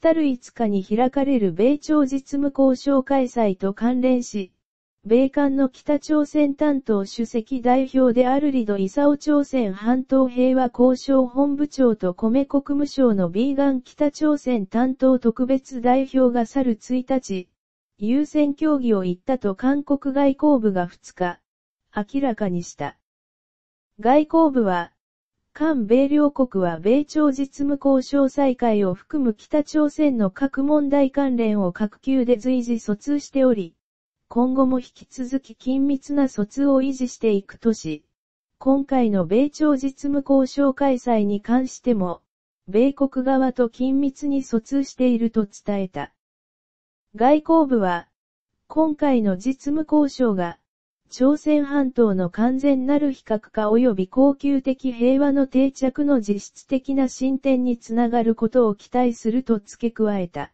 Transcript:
来る5日に開かれる米朝実務交渉開催と関連し、米韓の北朝鮮担当主席代表であるリド・イサオ朝鮮半島平和交渉本部長と米国務省のビーガン北朝鮮担当特別代表が去る1日、優先協議を言ったと韓国外交部が2日、明らかにした。外交部は、韓米両国は米朝実務交渉再開を含む北朝鮮の核問題関連を各級で随時疎通しており、今後も引き続き緊密な疎通を維持していくとし、今回の米朝実務交渉開催に関しても、米国側と緊密に疎通していると伝えた。外交部は、今回の実務交渉が、朝鮮半島の完全なる非核化及び恒久的平和の定着の実質的な進展につながることを期待すると付け加えた。